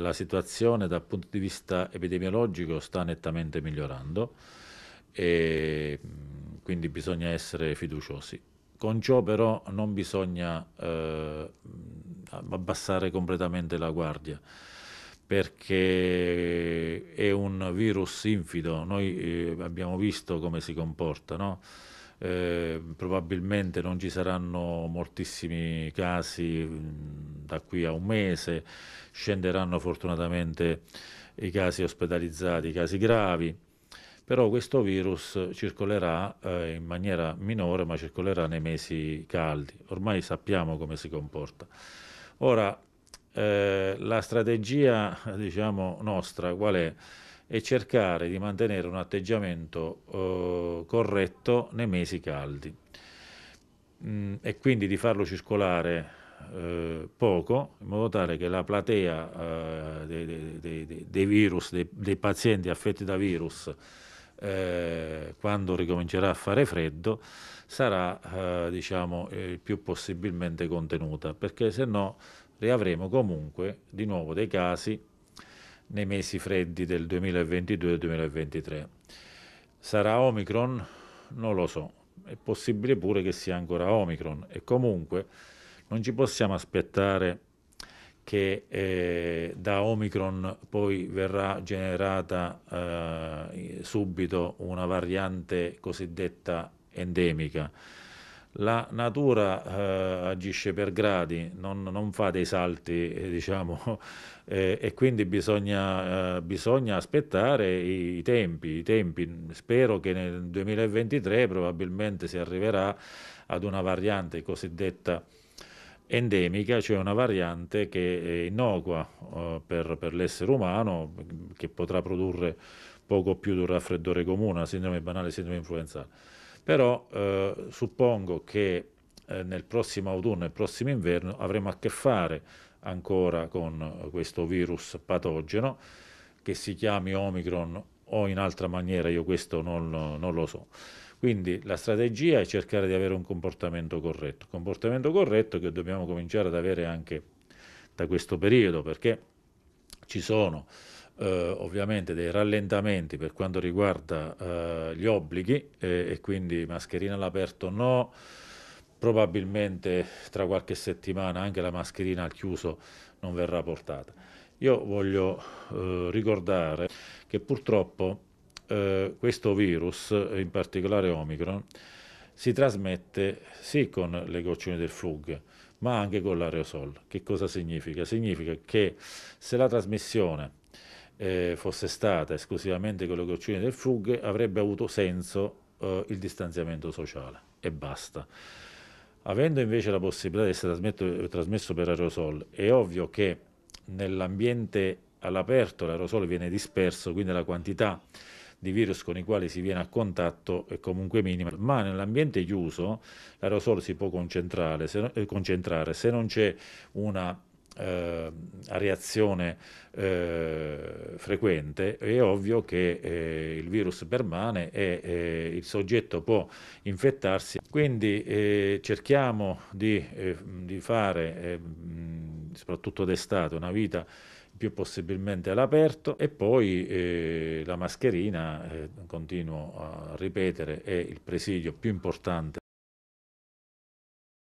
La situazione dal punto di vista epidemiologico sta nettamente migliorando e mm, quindi bisogna essere fiduciosi. Con ciò però non bisogna eh, abbassare completamente la guardia perché è un virus infido, noi eh, abbiamo visto come si comporta, no? Ehm, probabilmente non ci saranno moltissimi casi da qui a un mese, scenderanno fortunatamente i casi ospedalizzati, i casi gravi, però questo virus circolerà eh, in maniera minore, ma circolerà nei mesi caldi. Ormai sappiamo come si comporta. Ora, eh, la strategia diciamo, nostra qual è? e cercare di mantenere un atteggiamento eh, corretto nei mesi caldi mm, e quindi di farlo circolare eh, poco in modo tale che la platea eh, dei, dei, dei, virus, dei, dei, pazienti affetti da virus eh, quando ricomincerà a fare freddo sarà eh, diciamo più possibilmente contenuta perché se no riavremo comunque di nuovo dei casi nei mesi freddi del 2022-2023. Sarà Omicron? Non lo so, è possibile pure che sia ancora Omicron e comunque non ci possiamo aspettare che eh, da Omicron poi verrà generata eh, subito una variante cosiddetta endemica la natura eh, agisce per gradi, non, non fa dei salti, eh, diciamo, eh, e quindi bisogna, eh, bisogna aspettare i, i, tempi, i, tempi, Spero che nel 2023 probabilmente si arriverà ad una variante cosiddetta endemica, cioè una variante che è innocua eh, per, per l'essere umano, che potrà produrre poco più di un raffreddore comune, una sindrome banale, sindrome influenzale però eh, suppongo che eh, nel prossimo autunno e prossimo inverno avremo a che fare ancora con questo virus patogeno che si chiami Omicron o in altra maniera, io questo non, non lo so. Quindi la strategia è cercare di avere un comportamento corretto, comportamento corretto che dobbiamo cominciare ad avere anche da questo periodo perché ci sono eh, ovviamente dei rallentamenti per quanto riguarda eh, gli obblighi eh, e quindi mascherina all'aperto no, probabilmente tra qualche settimana anche la mascherina al chiuso non verrà portata. Io voglio eh, ricordare che purtroppo eh, questo virus, in particolare Omicron, si trasmette sì con le gocciole del flug, ma anche con l'aerosol. Che cosa significa? Significa che se la trasmissione eh, fosse stata esclusivamente con le cocciune del Frug, avrebbe avuto senso eh, il distanziamento sociale e basta. Avendo invece la possibilità di essere trasmesso per aerosol, è ovvio che nell'ambiente all'aperto l'aerosol viene disperso, quindi la quantità di virus con i quali si viene a contatto è comunque minima, ma nell'ambiente chiuso l'aerosol si può concentrare, se eh, non c'è una eh, a reazione eh, frequente, è ovvio che eh, il virus permane e eh, il soggetto può infettarsi. Quindi eh, cerchiamo di, eh, di fare, soprattutto d'estate, una vita più possibilmente all'aperto e poi eh, la mascherina, eh, continuo a ripetere, è il presidio più importante